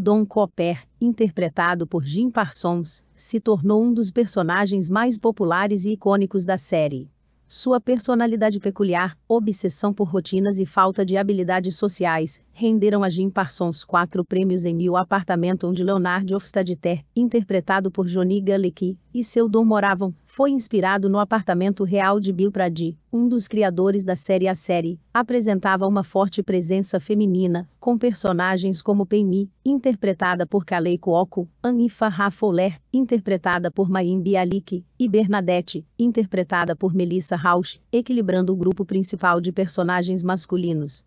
Don Cooper, interpretado por Jim Parsons, se tornou um dos personagens mais populares e icônicos da série. Sua personalidade peculiar, obsessão por rotinas e falta de habilidades sociais renderam a Jim Parsons quatro prêmios em O Apartamento onde Leonard Ofstadter, interpretado por Johnny Galecki, e seu dom moravam, foi inspirado no apartamento real de Bill Prady, um dos criadores da série A Série, apresentava uma forte presença feminina, com personagens como Penny, interpretada por Kalei Cuoco, Anifa Raffoler, interpretada por Mayim Bialik, e Bernadette, interpretada por Melissa Rauch, equilibrando o grupo principal de personagens masculinos.